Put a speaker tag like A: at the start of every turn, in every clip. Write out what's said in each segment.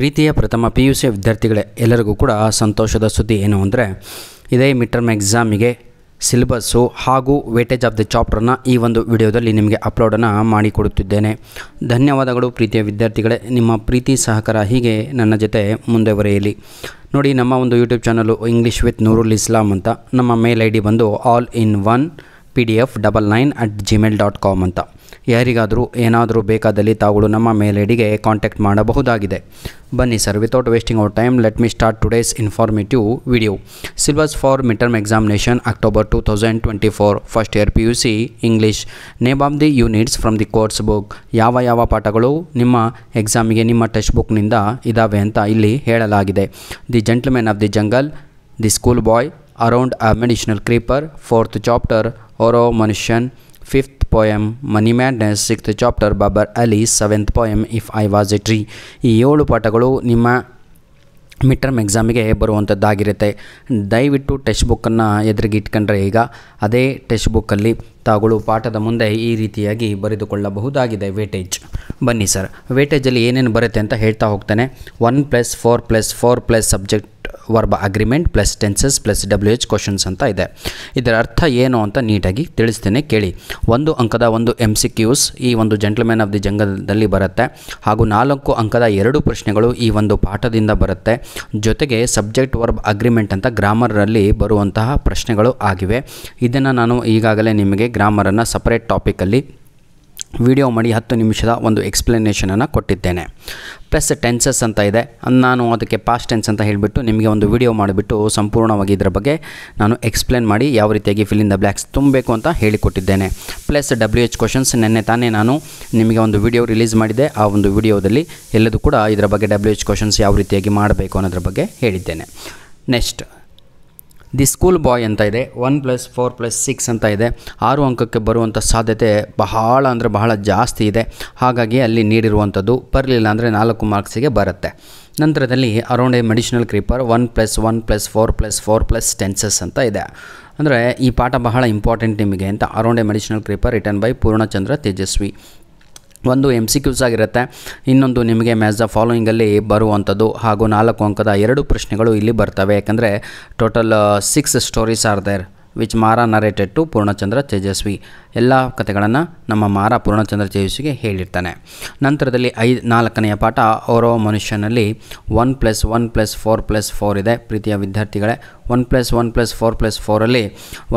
A: ಪ್ರೀತಿಯ ಪ್ರಥಮ P U C ವಿದ್ಯಾರ್ಥಿಗಳೇ ಎಲ್ಲರಿಗೂ ಕೂಡ ಸಂತೋಷದ ಸುದ್ದಿ ಏನು ಅಂದರೆ ಇದೇ ಮಿಡ್ ಟರ್ಮ್ ಎಕ್ಸಾಮಿಗೆ ಸಿಲೆಬಸ್ಸು ಹಾಗೂ ವೇಟೇಜ್ ಆಫ್ ದ ಚಾಪ್ಟರ್ನ ಈ ಒಂದು ವಿಡಿಯೋದಲ್ಲಿ ನಿಮಗೆ ಅಪ್ಲೋಡನ್ನು ಮಾಡಿಕೊಡುತ್ತಿದ್ದೇನೆ ಧನ್ಯವಾದಗಳು ಪ್ರೀತಿಯ ವಿದ್ಯಾರ್ಥಿಗಳೇ ನಿಮ್ಮ ಪ್ರೀತಿ ಸಹಕಾರ ಹೀಗೆ ನನ್ನ ಜೊತೆ ಮುಂದುವರೆಯಲಿ ನೋಡಿ ನಮ್ಮ ಒಂದು YouTube channel English with Nurul Islam ಅಂತ ನಮ್ಮ ಮೇಲ್ ಐ ಡಿ ಬಂದು all in one P D F double nine at Gmail dot com ಅಂತ ಯಾರಿಗಾದರೂ ಏನಾದರೂ ಬೇಕಾದಲ್ಲಿ ತಾವುಗಳು ನಮ್ಮ ಮೇಲೇಡಿಗೆ ಕಾಂಟ್ಯಾಕ್ಟ್ ಮಾಡಬಹುದಾಗಿದೆ ಬನ್ನಿ sir without wasting our time let me start today's informative video syllabus for mid term examination October two thousand twenty four first year P U C English name of the units from the course book ಯಾವ ಯಾವ ಪಾಠಗಳು ನಿಮ್ಮ ಎಕ್ಸಾಮಿಗೆ ನಿಮ್ಮ text ಬುಕ್ನಿಂದ ಇದ್ದಾವೆ ಅಂತ ಇಲ್ಲಿ ಹೇಳಲಾಗಿದೆ the gentlemen of the jungle the school boy around a medicinal creeper fourth chapter Oru Manushyan fifth poem money madness sixth chapter Babar Ali seventh poem if I was a tree ಈ ಏಳು ಪಾಠಗಳು ನಿಮ್ಮ ಮಿಡ್ ಎಕ್ಸಾಮಿಗೆ ಬರುವಂಥದ್ದಾಗಿರುತ್ತೆ ದಯವಿಟ್ಟು ಟೆಕ್ಸ್ಟ್ ಬುಕ್ಕನ್ನು ಎದುರಿಗೆ ಇಟ್ಕೊಂಡ್ರೆ ಈಗ ಅದೇ ಟೆಕ್ಸ್ಟ್ ಬುಕ್ಕಲ್ಲಿ ತಾಗಳು ಪಾಠದ ಮುಂದೆ ಈ ರೀತಿಯಾಗಿ ಬರೆದುಕೊಳ್ಳಬಹುದಾಗಿದೆ ವೇಟೇಜ್ ಬನ್ನಿ ಸರ್ ವೇಟೇಜಲ್ಲಿ ಏನೇನು ಬರುತ್ತೆ ಅಂತ ಹೇಳ್ತಾ ಹೋಗ್ತಾನೆ one plus four plus four plus subject verb agreement plus tenses plus W H questions ಅಂತ ಇದೆ ಇದರ ಅರ್ಥ ಏನು ಅಂತ ನೀಟಾಗಿ ತಿಳಿಸ್ತೇನೆ ಕೇಳಿ ಒಂದು ಅಂಕದ ಒಂದು ಎಮ್ ಸಿ ಕ್ಯೂಸ್ ಈ ಒಂದು ಜೆಂಟ್ಲ್ಮ್ಯಾನ್ ಆಫ್ ದಿ ಜಂಗದಲ್ಲಿ ಬರುತ್ತೆ ಹಾಗೂ ನಾಲ್ಕು ಅಂಕದ ಎರಡು ಪ್ರಶ್ನೆಗಳು ಈ ಒಂದು ಪಾಠದಿಂದ ಬರುತ್ತೆ ಜೊತೆಗೆ ಸಬ್ಜೆಕ್ಟ್ ವರ್ಬ್ ಅಗ್ರಿಮೆಂಟ್ ಅಂತ ಗ್ರಾಮರಲ್ಲಿ ಬರುವಂತಹ ಪ್ರಶ್ನೆಗಳು ಆಗಿವೆ ಇದನ್ನು ನಾನು ಈಗಾಗಲೇ ನಿಮಗೆ ಗ್ರಾಮರನ್ನು ಸಪ್ರೇಟ್ ಟಾಪಿಕಲ್ಲಿ ವಿಡಿಯೋ ಮಾಡಿ ಹತ್ತು ನಿಮಿಷದ ಒಂದು ಎಕ್ಸ್ಪ್ಲನೇಷನನ್ನು ಕೊಟ್ಟಿದ್ದೇನೆ ಪ್ಲಸ್ ಟೆನ್ಸಸ್ ಅಂತ ಇದೆ ನಾನು ಅದಕ್ಕೆ ಪಾಸ್ಟ್ ಟೆನ್ಸ್ ಅಂತ ಹೇಳಿಬಿಟ್ಟು ನಿಮಗೆ ಒಂದು ವಿಡಿಯೋ ಮಾಡಿಬಿಟ್ಟು ಸಂಪೂರ್ಣವಾಗಿ ಇದರ ಬಗ್ಗೆ ನಾನು ಎಕ್ಸ್ಪ್ಲೇನ್ ಮಾಡಿ ಯಾವ ರೀತಿಯಾಗಿ ಫಿಲಿಂದ ಬ್ಲ್ಯಾಕ್ಸ್ ತುಂಬಬೇಕು ಅಂತ ಹೇಳಿಕೊಟ್ಟಿದ್ದೇನೆ ಪ್ಲಸ್ ಡಬ್ಲ್ಯೂ ಎಚ್ ಕ್ವಶನ್ಸ್ ನಿನ್ನೆ ತಾನೇ ನಾನು ನಿಮಗೆ ಒಂದು ವಿಡಿಯೋ ರಿಲೀಸ್ ಮಾಡಿದೆ ಆ ಒಂದು ವಿಡಿಯೋದಲ್ಲಿ ಎಲ್ಲದೂ ಕೂಡ ಇದರ ಬಗ್ಗೆ ಡಬ್ಲ್ಯೂ ಎಚ್ ಕ್ವಶನ್ಸ್ ಯಾವ ರೀತಿಯಾಗಿ ಮಾಡಬೇಕು ಅನ್ನೋದ್ರ ಬಗ್ಗೆ ಹೇಳಿದ್ದೇನೆ ನೆಕ್ಸ್ಟ್ ದಿ ಸ್ಕೂಲ್ ಬಾಯ್ ಅಂತ ಇದೆ one plus four plus six ಅಂತ ಇದೆ ಆರು ಅಂಕಕ್ಕೆ ಬರುವಂಥ ಸಾಧ್ಯತೆ ಬಹಳ ಅಂದರೆ ಬಹಳ ಜಾಸ್ತಿ ಇದೆ ಹಾಗಾಗಿ ಅಲ್ಲಿ ನೀಡಿರುವಂಥದ್ದು ಬರಲಿಲ್ಲ ಅಂದರೆ ನಾಲ್ಕು ಮಾರ್ಕ್ಸಿಗೆ ಬರುತ್ತೆ ನಂತರದಲ್ಲಿ around a medicinal creeper one plus one plus four plus four plus tenses ಅಂತ ಇದೆ ಅಂದರೆ ಈ ಪಾಠ ಬಹಳ ಇಂಪಾರ್ಟೆಂಟ್ ನಿಮಗೆ ಅಂತ around a medicinal creeper written by Poornachandra Tejasvi ಒಂದು ಎಮ್ ಸಿ ಕ್ಯೂಸ್ ಆಗಿರುತ್ತೆ ಇನ್ನೊಂದು ನಿಮಗೆ ಮ್ಯಾಚ್ ದ ಫಾಲೋಯಿಂಗಲ್ಲಿ ಬರುವಂಥದ್ದು ಹಾಗೂ ನಾಲ್ಕು ಅಂಕದ ಎರಡು ಪ್ರಶ್ನೆಗಳು ಇಲ್ಲಿ ಬರ್ತವೆ ಯಾಕಂದರೆ total six stories are there which Mara narrated to Poornachandra Tejasvi ಎಲ್ಲ ಕಥೆಗಳನ್ನು ನಮ್ಮ ಮಾರ ಪೂರ್ಣಚಂದ್ರ ತೇಜಸ್ವಿಗೆ ಹೇಳಿರ್ತಾನೆ ನಂತರದಲ್ಲಿ ಐ ನಾಲ್ಕನೆಯ ಪಾಠ ಓರೋ ಮನುಷ್ಯನಲ್ಲಿ one plus one plus four plus four ಇದೆ ಪ್ರೀತಿಯ ವಿದ್ಯಾರ್ಥಿಗಳೇ one plus one plus four plus ಫೋರಲ್ಲಿ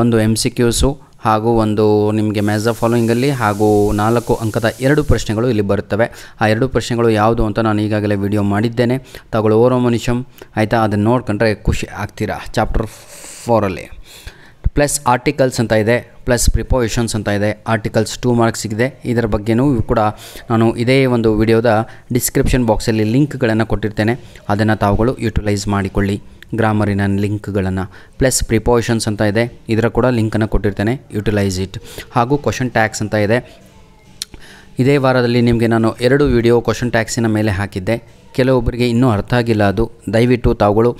A: ಒಂದು ಎಮ್ ಸಿ ಕ್ಯೂಸು ಹಾಗೂ ಒಂದು ನಿಮಗೆ ಮ್ಯಾಸ್ ಫಾಲೋಯಿಂಗಲ್ಲಿ ಹಾಗೂ ನಾಲ್ಕು ಅಂಕದ ಎರಡು ಪ್ರಶ್ನೆಗಳು ಇಲ್ಲಿ ಬರುತ್ತವೆ ಆ ಎರಡು ಪ್ರಶ್ನೆಗಳು ಯಾವುದು ಅಂತ ನಾನು ಈಗಾಗಲೇ ವಿಡಿಯೋ ಮಾಡಿದ್ದೇನೆ ತಗೊಳ್ಳೋ ಓರೋ ಮನುಷ್ಯಂ ಆಯಿತಾ ಅದನ್ನು ನೋಡ್ಕೊಂಡ್ರೆ ಖುಷಿ ಆಗ್ತೀರಾ ಚಾಪ್ಟರ್ ಫೋರಲ್ಲಿ ಪ್ಲಸ್ ಆರ್ಟಿಕಲ್ಸ್ ಅಂತ ಇದೆ ಪ್ಲಸ್ ಪ್ರಿಪೋಷನ್ಸ್ ಅಂತ ಇದೆ ಆರ್ಟಿಕಲ್ಸ್ ಟೂ ಮಾರ್ಕ್ಸ್ ಇದೆ ಇದರ ಬಗ್ಗೆಯೂ ಕೂಡ ನಾನು ಇದೇ ಒಂದು ವಿಡಿಯೋದ ಡಿಸ್ಕ್ರಿಪ್ಷನ್ ಬಾಕ್ಸಲ್ಲಿ ಲಿಂಕ್ಗಳನ್ನು ಕೊಟ್ಟಿರ್ತೇನೆ ಅದನ್ನು ತಾವುಗಳು ಯುಟಿಲೈಸ್ ಮಾಡಿಕೊಳ್ಳಿ ಗ್ರಾಮರಿನ ಲಿಂಕ್ಗಳನ್ನು ಪ್ಲಸ್ ಪ್ರಿಪೋಷನ್ಸ್ ಅಂತ ಇದೆ ಇದರ ಕೂಡ ಲಿಂಕನ್ನು ಕೊಟ್ಟಿರ್ತೇನೆ ಯುಟಿಲೈಸ್ ಇಟ್ ಹಾಗೂ ಕ್ವಶನ್ ಟ್ಯಾಕ್ಸ್ ಅಂತ ಇದೆ ಇದೇ ವಾರದಲ್ಲಿ ನಿಮಗೆ ನಾನು ಎರಡು ವಿಡಿಯೋ ಕ್ವಶನ್ ಟ್ಯಾಕ್ಸಿನ ಮೇಲೆ ಹಾಕಿದ್ದೆ ಕೆಲವೊಬ್ಬರಿಗೆ ಇನ್ನೂ ಅರ್ಥ ಆಗಿಲ್ಲ ಅದು ದಯವಿಟ್ಟು ತಾವುಗಳು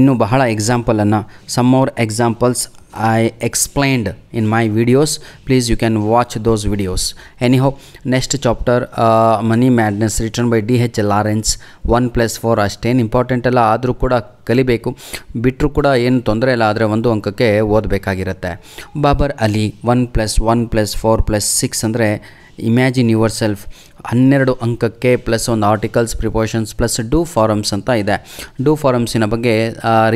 A: ಇನ್ನೂ ಬಹಳ ಎಕ್ಸಾಂಪಲನ್ನು some more examples I explained in my videos please you can watch those videos anyhow next chapter money madness written by D H Lawrence one plus four ಅಷ್ಟೇನು ಇಂಪಾರ್ಟೆಂಟ್ ಎಲ್ಲ ಆದರೂ ಕೂಡ ಕಲಿಬೇಕು ಬಿಟ್ಟರೂ ಕೂಡ ಏನು ತೊಂದರೆ ಇಲ್ಲ ಆದರೆ ಒಂದು ಅಂಕಕ್ಕೆ ಓದಬೇಕಾಗಿರುತ್ತೆ Babar Ali one plus one plus four plus six ಅಂದರೆ ಇಮ್ಯಾಜಿನ್ ಯುವರ್ ಸೆಲ್ಫ್ ಹನ್ನೆರಡು ಅಂಕಕ್ಕೆ ಪ್ಲಸ್ ಒಂದು articles prepositions plus do forms ಅಂತ ಇದೆ ಡೂ ಫಾರಮ್ಸಿನ ಬಗ್ಗೆ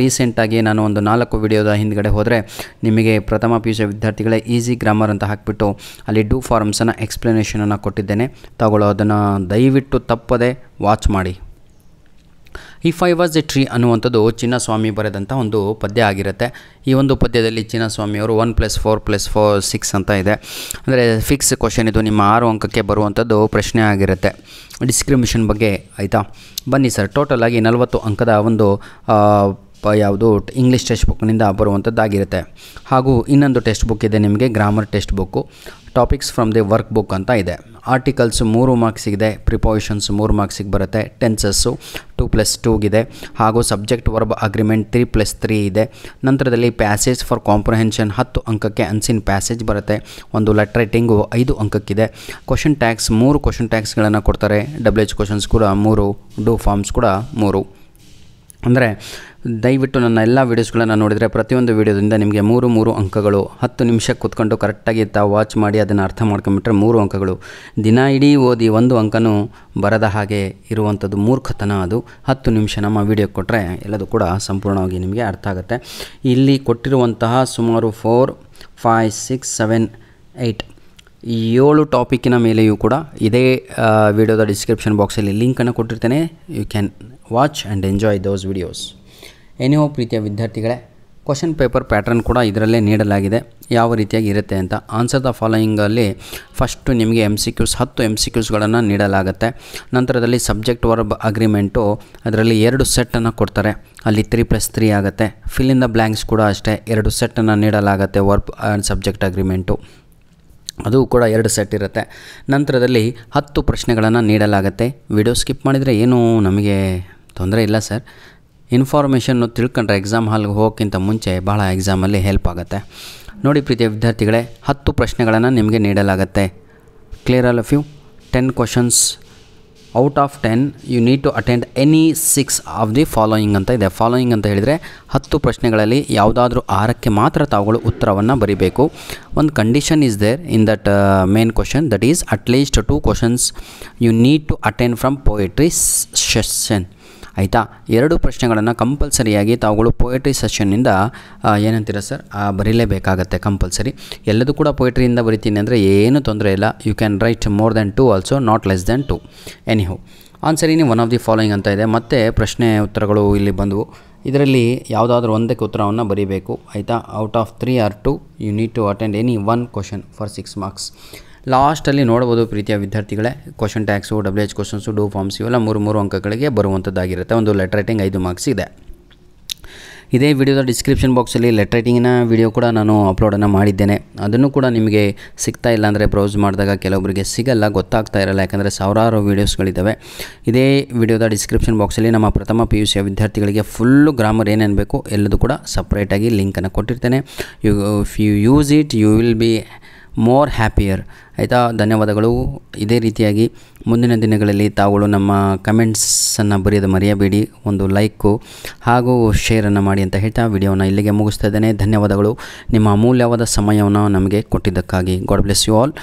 A: ರೀಸೆಂಟಾಗಿ ನಾನು ಒಂದು ನಾಲ್ಕು ವಿಡಿಯೋದ ಹಿಂದ್ಗಡೆ ಹೋದರೆ ನಿಮಗೆ ಪ್ರಥಮ ಪಿ ಯು ವಿದ್ಯಾರ್ಥಿಗಳೇ ಈಸಿ ಗ್ರಾಮರ್ ಅಂತ ಹಾಕಿಬಿಟ್ಟು ಅಲ್ಲಿ ಡೂ ಫಾರಮ್ಸನ್ನು ಎಕ್ಸ್ಪ್ಲನೇಷನನ್ನು ಕೊಟ್ಟಿದ್ದೇನೆ ತಗೊಳ್ಳೋ ಅದನ್ನು ದಯವಿಟ್ಟು ತಪ್ಪದೆ ವಾಚ್ ಮಾಡಿ if I was a tree ಅನ್ನುವಂಥದ್ದು ಚಿನ್ನಸ್ವಾಮಿ ಬರೆದಂಥ ಒಂದು ಪದ್ಯ ಆಗಿರುತ್ತೆ ಈ ಒಂದು ಪದ್ಯದಲ್ಲಿ ಚಿನ್ನಸ್ವಾಮಿಯವರು one plus four plus four six ಅಂತ ಇದೆ ಅಂದರೆ ಫಿಕ್ಸ್ ಕ್ವಶನ್ ಇದು ನಿಮ್ಮ ಆರು ಅಂಕಕ್ಕೆ ಬರುವಂಥದ್ದು ಪ್ರಶ್ನೆ ಆಗಿರುತ್ತೆ ಡಿಸ್ಕ್ರಿಮಿಷನ್ ಬಗ್ಗೆ ಆಯಿತಾ ಬನ್ನಿ ಸರ್ ಟೋಟಲಾಗಿ ನಲವತ್ತು ಅಂಕದ ಒಂದು ಯಾವುದು ಇಂಗ್ಲೀಷ್ ಟೆಕ್ಸ್ಟ್ ಬುಕ್ನಿಂದ ಬರುವಂಥದ್ದಾಗಿರುತ್ತೆ ಹಾಗೂ ಇನ್ನೊಂದು ಟೆಕ್ಸ್ಟ್ ಬುಕ್ ಇದೆ ನಿಮಗೆ grammar textbook topics from the workbook ಅಂತ ಇದೆ ಆರ್ಟಿಕಲ್ಸ್ ಮೂರು ಮಾರ್ಕ್ಸಿಗಿದೆ ಪ್ರಿಪಾಯಿಷನ್ಸ್ ಮೂರು ಮಾರ್ಕ್ಸಿಗೆ ಬರುತ್ತೆ ಟೆನ್ಸಸ್ಸು ಟೂ ಪ್ಲಸ್ ಟೂಗಿದೆ ಹಾಗೂ subject verb agreement three plus three ಇದೆ ನಂತರದಲ್ಲಿ ಪ್ಯಾಸೇಜ್ ಫಾರ್ ಕಾಂಪ್ರಹೆನ್ಷನ್ ಹತ್ತು ಅಂಕಕ್ಕೆ ಅನ್ಸಿನ್ ಪ್ಯಾಸೇಜ್ ಬರುತ್ತೆ ಒಂದು ಲೆಟ್ ರೈಟಿಂಗು ಐದು ಅಂಕಕ್ಕಿದೆ ಕ್ವಶನ್ ಟ್ಯಾಕ್ಸ್ ಮೂರು ಕ್ವಶನ್ ಟ್ಯಾಕ್ಸ್ಗಳನ್ನು ಕೊಡ್ತಾರೆ ಡಬ್ಲ್ಯೂ ಎಚ್ ಕ್ವಶನ್ಸ್ ಕೂಡ ಮೂರು ಡೂ ಫಾರ್ಮ್ಸ್ ಕೂಡ ಮೂರು ಅಂದರೆ ದಯವಿಟ್ಟು ನನ್ನ ಎಲ್ಲ ವೀಡಿಯೋಸ್ಗಳನ್ನು ನೋಡಿದರೆ ಪ್ರತಿಯೊಂದು ವೀಡಿಯೋದಿಂದ ನಿಮಗೆ ಮೂರು ಮೂರು ಅಂಕಗಳು ಹತ್ತು ನಿಮಿಷ ಕೂತ್ಕೊಂಡು ಕರೆಕ್ಟಾಗಿ ತಾವು ವಾಚ್ ಮಾಡಿ ಅದನ್ನು ಅರ್ಥ ಮಾಡ್ಕೊಂಬಿಟ್ರೆ ಮೂರು ಅಂಕಗಳು ದಿನ ಇಡೀ ಓದಿ ಒಂದು ಅಂಕನೂ ಬರದ ಹಾಗೆ ಇರುವಂಥದ್ದು ಮೂರ್ಖತನ ಅದು ಹತ್ತು ನಿಮಿಷ ನಮ್ಮ ವೀಡಿಯೋ ಕೊಟ್ಟರೆ ಎಲ್ಲದೂ ಕೂಡ ಸಂಪೂರ್ಣವಾಗಿ ನಿಮಗೆ ಅರ್ಥ ಆಗುತ್ತೆ ಇಲ್ಲಿ ಕೊಟ್ಟಿರುವಂತಹ ಸುಮಾರು four five six seven eight ಏಳು ಟಾಪಿಕ್ಕಿನ ಮೇಲೆಯೂ ಕೂಡ ಇದೇ ವಿಡಿಯೋದ ಡಿಸ್ಕ್ರಿಪ್ಷನ್ ಬಾಕ್ಸಲ್ಲಿ ಲಿಂಕನ್ನು ಕೊಟ್ಟಿರ್ತೇನೆ you can watch and enjoy those videos ಏನೋ ಪ್ರೀತಿಯ ವಿದ್ಯಾರ್ಥಿಗಳೇ ಕ್ವಶನ್ ಪೇಪರ್ ಪ್ಯಾಟ್ರನ್ ಕೂಡ ಇದರಲ್ಲೇ ನೀಡಲಾಗಿದೆ ಯಾವ ರೀತಿಯಾಗಿ ಇರುತ್ತೆ ಅಂತ ಆನ್ಸರ್ ದ ಫಾಲೋಯಿಂಗಲ್ಲಿ ಫಸ್ಟು ನಿಮಗೆ ಎಮ್ ಸಿ ಕ್ಯೂಸ್ ಹತ್ತು ಎಮ್ ಸಿ ಕ್ಯೂಸ್ಗಳನ್ನು ನೀಡಲಾಗುತ್ತೆ ನಂತರದಲ್ಲಿ ಸಬ್ಜೆಕ್ಟ್ ವರ್ಬ್ ಅಗ್ರಿಮೆಂಟು ಅದರಲ್ಲಿ ಎರಡು ಸೆಟ್ಟನ್ನು ಕೊಡ್ತಾರೆ ಅಲ್ಲಿ ತ್ರೀ ಪ್ಲಸ್ ತ್ರೀ ಆಗುತ್ತೆ ಫಿಲ್ ಇನ್ ದ ಬ್ಲ್ಯಾಂಕ್ಸ್ ಕೂಡ ಅಷ್ಟೇ ಎರಡು ಸೆಟ್ಟನ್ನು ನೀಡಲಾಗುತ್ತೆ ವರ್ಬ್ ಆ್ಯಂಡ್ ಸಬ್ಜೆಕ್ಟ್ ಅಗ್ರಿಮೆಂಟು ಅದು ಕೂಡ ಎರಡು ಸೆಟ್ ಇರುತ್ತೆ ನಂತರದಲ್ಲಿ ಹತ್ತು ಪ್ರಶ್ನೆಗಳನ್ನು ನೀಡಲಾಗುತ್ತೆ ವಿಡಿಯೋ ಸ್ಕಿಪ್ ಮಾಡಿದರೆ ಏನೂ ನಮಗೆ ತೊಂದರೆ ಇಲ್ಲ ಸರ್ ಇನ್ಫಾರ್ಮೇಷನ್ನು ತಿಳ್ಕೊಂಡ್ರೆ ಎಕ್ಸಾಮ್ ಹಾಲ್ಗೆ ಹೋಗೋಕ್ಕಿಂತ ಮುಂಚೆ ಭಾಳ ಎಕ್ಸಾಮಲ್ಲಿ ಹೆಲ್ಪ್ ಆಗುತ್ತೆ ನೋಡಿ ಪ್ರೀತಿಯ ವಿದ್ಯಾರ್ಥಿಗಳೇ ಹತ್ತು ಪ್ರಶ್ನೆಗಳನ್ನು ನಿಮಗೆ ನೀಡಲಾಗುತ್ತೆ clear all of you ten questions out of ten you need to attend any six of the following ಅಂತ ಇದೆ ಫಾಲೋಯಿಂಗ್ ಅಂತ ಹೇಳಿದರೆ ಹತ್ತು ಪ್ರಶ್ನೆಗಳಲ್ಲಿ ಯಾವುದಾದ್ರೂ ಆರಕ್ಕೆ ಮಾತ್ರ ತಾವುಗಳು ಉತ್ತರವನ್ನು ಬರೀಬೇಕು ಒಂದು condition is there in that main question that is at least two questions you need to attend from poetry session ಆಯಿತಾ ಎರಡು ಪ್ರಶ್ನೆಗಳನ್ನು ಕಂಪಲ್ಸರಿಯಾಗಿ ತಾವುಗಳು ಪೊಯೆಟ್ರಿ ಸೆಷನ್ನಿಂದ ಏನಂತೀರ ಸರ್ ಬರೀಲೇಬೇಕಾಗತ್ತೆ ಕಂಪಲ್ಸರಿ ಎಲ್ಲದೂ ಕೂಡ ಪೊಯೆಟ್ರಿಯಿಂದ ಬರಿತೀನಿ ಅಂದರೆ ಏನೂ ತೊಂದರೆ ಇಲ್ಲ you can write more than two also not less than two any anyhow answer any one of the following ಅಂತ ಇದೆ ಮತ್ತೆ ಪ್ರಶ್ನೆ ಉತ್ತರಗಳು ಇಲ್ಲಿ ಬಂದವು ಇದರಲ್ಲಿ ಯಾವುದಾದ್ರೂ ಒಂದಕ್ಕೆ ಉತ್ತರವನ್ನು ಬರೀಬೇಕು ಆಯಿತಾ out of three or two you need to attend any one question for six marks ಲಾಸ್ಟಲ್ಲಿ ನೋಡ್ಬೋದು ಪ್ರೀತಿಯ ವಿದ್ಯಾರ್ಥಿಗಳೇ question tags W H questions do forms ಇವೆಲ್ಲ ಮೂರು ಮೂರು ಅಂಕಗಳಿಗೆ ಬರುವಂಥದ್ದಾಗಿರುತ್ತೆ ಒಂದು ಲೆಟರ್ ರೈಟಿಂಗ್ ಐದು ಮಾರ್ಕ್ಸ್ ಇದೆ ಇದೇ ವಿಡಿಯೋದ ಡಿಸ್ಕ್ರಿಪ್ಷನ್ ಬಾಕ್ಸಲ್ಲಿ ಲೆಟರ್ ರೈಟಿಂಗಿನ ವಿಡಿಯೋ ಕೂಡ ನಾನು ಅಪ್ಲೋಡನ್ನು ಮಾಡಿದ್ದೇನೆ ಅದನ್ನು ಕೂಡ ನಿಮಗೆ ಸಿಗ್ತಾ ಇಲ್ಲ ಅಂದರೆ ಬ್ರೌಸ್ ಮಾಡಿದಾಗ ಕೆಲವೊಬ್ಬರಿಗೆ ಸಿಗಲ್ಲ ಗೊತ್ತಾಗ್ತಾ ಇರಲ್ಲ ಯಾಕಂದರೆ ಸಾವಿರಾರು ವೀಡಿಯೋಸ್ಗಳಿದ್ದಾವೆ ಇದೇ ವಿಡಿಯೋದ ಡಿಸ್ಕ್ರಿಪ್ಷನ್ ಬಾಕ್ಸಲ್ಲಿ ನಮ್ಮ ಪ್ರಥಮ ಪಿ ಯು ಸಿಯ ವಿದ್ಯಾರ್ಥಿಗಳಿಗೆ ಫುಲ್ಲು ಗ್ರಾಮರ್ ಏನೇನು ಬೇಕು ಎಲ್ಲದೂ ಕೂಡ ಸಪ್ರೇಟಾಗಿ ಲಿಂಕನ್ನು ಕೊಟ್ಟಿರ್ತೇನೆ you if you use it you will be more happier ಆಯಿತಾ ಧನ್ಯವಾದಗಳು ಇದೇ ರೀತಿಯಾಗಿ ಮುಂದಿನ ದಿನಗಳಲ್ಲಿ ತಾವುಗಳು ನಮ್ಮ ಕಮೆಂಟ್ಸನ್ನು ಬರೆಯೋದು ಮರೆಯಬೇಡಿ ಒಂದು ಲೈಕು ಹಾಗೂ ಶೇರನ್ನು ಮಾಡಿ ಅಂತ ಹೇಳ್ತಾ ವಿಡಿಯೋನ ಇಲ್ಲಿಗೆ ಮುಗಿಸ್ತಾ ಇದ್ದೇನೆ ಧನ್ಯವಾದಗಳು ನಿಮ್ಮ ಅಮೂಲ್ಯವಾದ ಸಮಯವನ್ನು ನಮಗೆ ಕೊಟ್ಟಿದ್ದಕ್ಕಾಗಿ ಗಾಡ್ ಬ್ಲೆಸ್ ಯು ಆಲ್